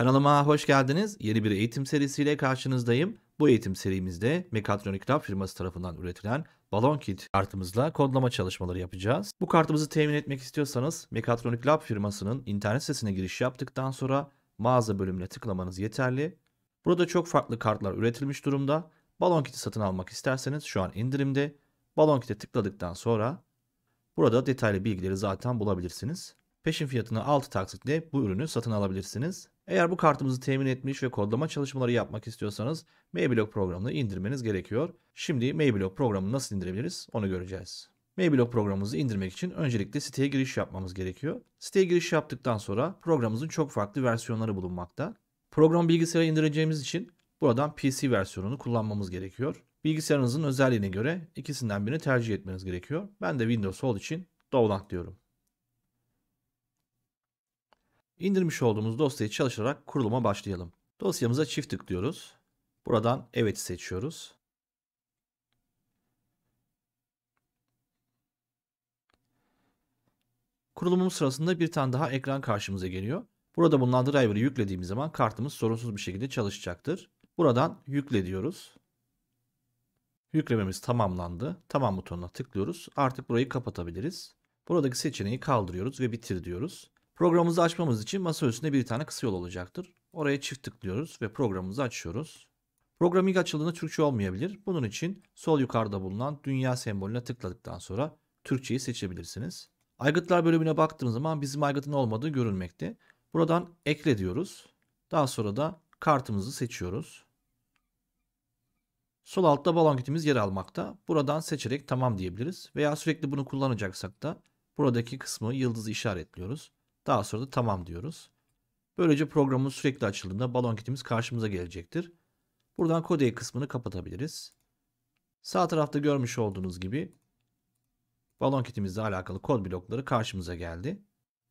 Kanalıma hoş geldiniz. Yeni bir eğitim serisiyle karşınızdayım. Bu eğitim serimizde Mekatronik Lab firması tarafından üretilen Balon Kit kartımızla kodlama çalışmaları yapacağız. Bu kartımızı temin etmek istiyorsanız Mekatronik Lab firmasının internet sitesine giriş yaptıktan sonra mağaza bölümüne tıklamanız yeterli. Burada çok farklı kartlar üretilmiş durumda. Balon Kit'i satın almak isterseniz şu an indirimde. Balon Kit'e tıkladıktan sonra burada detaylı bilgileri zaten bulabilirsiniz. Peşin fiyatını 6 taksitle bu ürünü satın alabilirsiniz. Eğer bu kartımızı temin etmiş ve kodlama çalışmaları yapmak istiyorsanız Mayblock programını indirmeniz gerekiyor. Şimdi Mayblock programını nasıl indirebiliriz onu göreceğiz. Mayblock programımızı indirmek için öncelikle siteye giriş yapmamız gerekiyor. Siteye giriş yaptıktan sonra programımızın çok farklı versiyonları bulunmakta. Program bilgisayara indireceğimiz için buradan PC versiyonunu kullanmamız gerekiyor. Bilgisayarınızın özelliğine göre ikisinden birini tercih etmeniz gerekiyor. Ben de Windows olduğu için Dowland diyorum. İndirmiş olduğumuz dosyayı çalıştırarak kuruluma başlayalım. Dosyamıza çift tıklıyoruz. Buradan evet seçiyoruz. Kurulumum sırasında bir tane daha ekran karşımıza geliyor. Burada bulunan driver'ı yüklediğimiz zaman kartımız sorunsuz bir şekilde çalışacaktır. Buradan yükle diyoruz. Yüklememiz tamamlandı. Tamam butonuna tıklıyoruz. Artık burayı kapatabiliriz. Buradaki seçeneği kaldırıyoruz ve bitir diyoruz. Programımızı açmamız için masaüstünde bir tane kısa yol olacaktır. Oraya çift tıklıyoruz ve programımızı açıyoruz. Program ilk açıldığında Türkçe olmayabilir. Bunun için sol yukarıda bulunan dünya sembolüne tıkladıktan sonra Türkçeyi seçebilirsiniz. Aygıtlar bölümüne baktığımız zaman bizim aygıtın olmadığı görülmekte. Buradan ekle diyoruz. Daha sonra da kartımızı seçiyoruz. Sol altta balon kitimiz yer almakta. Buradan seçerek tamam diyebiliriz. Veya sürekli bunu kullanacaksak da buradaki kısmı yıldızı işaretliyoruz. Daha sonra da tamam diyoruz. Böylece programımız sürekli açıldığında balon kitimiz karşımıza gelecektir. Buradan kodey kısmını kapatabiliriz. Sağ tarafta görmüş olduğunuz gibi balon kitimizle alakalı kod blokları karşımıza geldi.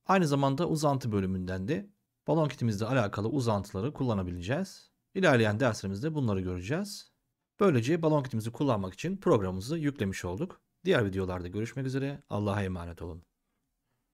Aynı zamanda uzantı bölümünden de balon kitimizle alakalı uzantıları kullanabileceğiz. İlerleyen derslerimizde bunları göreceğiz. Böylece balon kitimizi kullanmak için programımızı yüklemiş olduk. Diğer videolarda görüşmek üzere. Allah'a emanet olun.